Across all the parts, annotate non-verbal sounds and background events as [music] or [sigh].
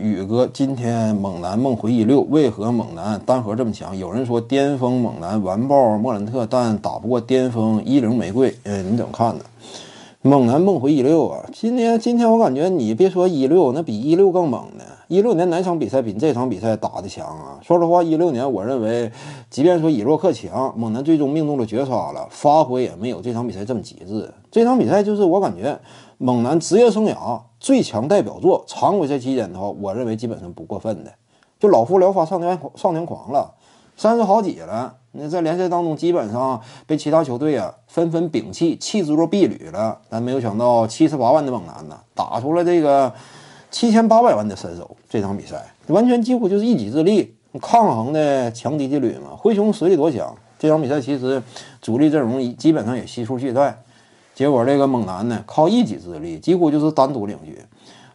宇哥，今天猛男梦回一六，为何猛男单核这么强？有人说巅峰猛男完爆莫兰特，但打不过巅峰一零玫瑰。嗯，你怎么看呢？猛男梦回一六啊！今天，今天我感觉你别说一六，那比一六更猛呢。一六年哪场比赛比这场比赛打的强啊！说实话，一六年我认为，即便说以洛克强，猛男最终命中了绝杀了，发挥也没有这场比赛这么极致。这场比赛就是我感觉猛男职业生涯。最强代表作，常规赛期间的话，我认为基本上不过分的。就老夫聊发少年少年狂了，三十好几了，那在联赛当中基本上被其他球队啊纷纷摒弃，弃之若敝履了。但没有想到，七十八万的猛男呢，打出了这个七千八百万的身手。这场比赛完全几乎就是一己之力抗衡的强敌之旅嘛。灰熊实力多强？这场比赛其实主力阵容基本上也悉数缺战。结果这个猛男呢，靠一己之力，几乎就是单独领军。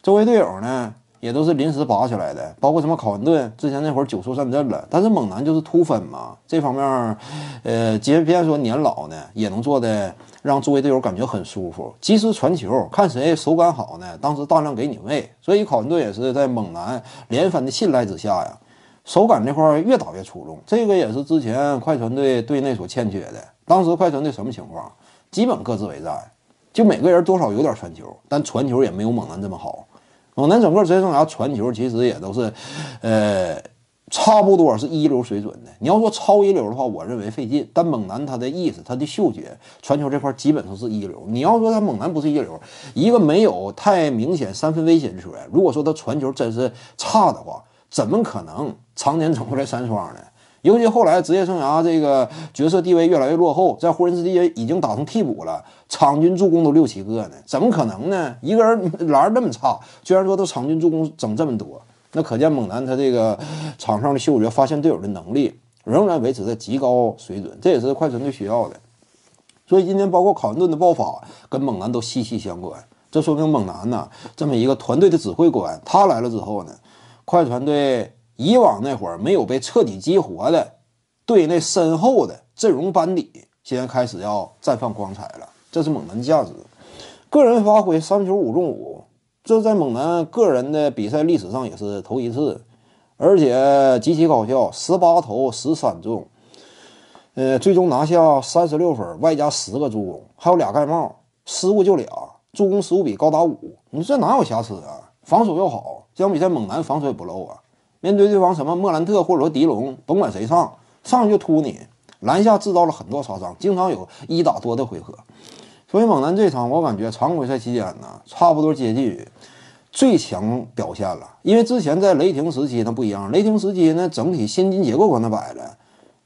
周围队友呢，也都是临时拔起来的，包括什么考文顿，之前那会儿久疏战阵了。但是猛男就是突分嘛，这方面，呃，即便说年老呢，也能做的让周围队友感觉很舒服。及时传球，看谁手感好呢，当时大量给你喂。所以考文顿也是在猛男连番的信赖之下呀，手感这块越打越出众。这个也是之前快船队队内所欠缺的。当时快船队什么情况？基本各自为战，就每个人多少有点传球，但传球也没有猛男这么好。猛男整个职业生涯传球其实也都是，呃，差不多是一流水准的。你要说超一流的话，我认为费劲。但猛男他的意思，他的嗅觉、传球这块基本上是一流。你要说他猛男不是一流，一个没有太明显三分威胁的球员，如果说他传球真是差的话，怎么可能常年走出来三双呢？尤其后来职业生涯这个角色地位越来越落后，在湖人之间已经打成替补了，场均助攻都六七个呢，怎么可能呢？一个人 [laughs] 篮那么差，居然说他场均助攻整这么多，那可见猛男他这个场上的嗅觉发现队友的能力仍然维持在极高水准，这也是快船队需要的。所以今年包括考恩顿的爆发跟猛男都息息相关，这说明猛男呢这么一个团队的指挥官，他来了之后呢，快船队。以往那会儿没有被彻底激活的，队内深厚的阵容班底，现在开始要绽放光彩了。这是猛男的价值，个人发挥三球五中五，这在猛男个人的比赛历史上也是头一次，而且极其搞笑，十八投十三中，呃，最终拿下三十六分，外加十个助攻，还有俩盖帽，失误就俩，助攻十五比高达五，你这哪有瑕疵啊？防守又好，这场比赛猛男防守不漏啊。面对对方什么莫兰特或说迪龙，甭管谁上，上去就突你，篮下制造了很多杀伤，经常有一打多的回合。所以猛男这场，我感觉常规赛期间呢，差不多接近于最强表现了。因为之前在雷霆时期，那不一样。雷霆时期那整体薪金结构搁那摆着，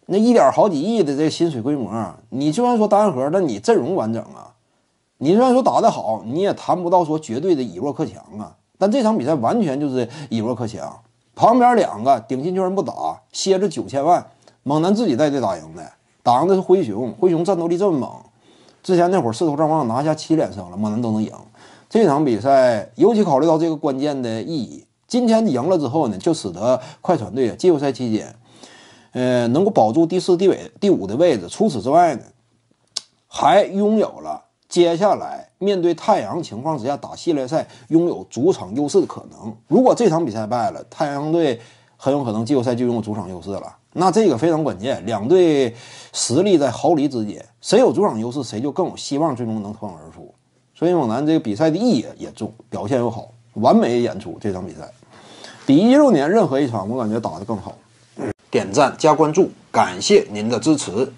那一点好几亿的这薪水规模，你虽然说单核，但你阵容完整啊，你虽然说打得好，你也谈不到说绝对的以弱克强啊。但这场比赛完全就是以弱克强。旁边两个顶球员不打，歇着九千万，猛男自己带队打赢的，打赢的是灰熊，灰熊战斗力这么猛，之前那会儿势头正旺，拿下七连胜了，猛男都能赢。这场比赛尤其考虑到这个关键的意义，今天赢了之后呢，就使得快船队季后赛期间，呃，能够保住第四、第五、第五的位置。除此之外呢，还拥有了。接下来面对太阳情况之下打系列赛，拥有主场优势的可能。如果这场比赛败了，太阳队很有可能季后赛就拥有主场优势了。那这个非常关键，两队实力在毫厘之间，谁有主场优势，谁就更有希望最终能脱颖而出。所以，猛男这个比赛的意义也重，表现又好，完美演出这场比赛，比一六年任何一场我感觉打得更好。点赞加关注，感谢您的支持。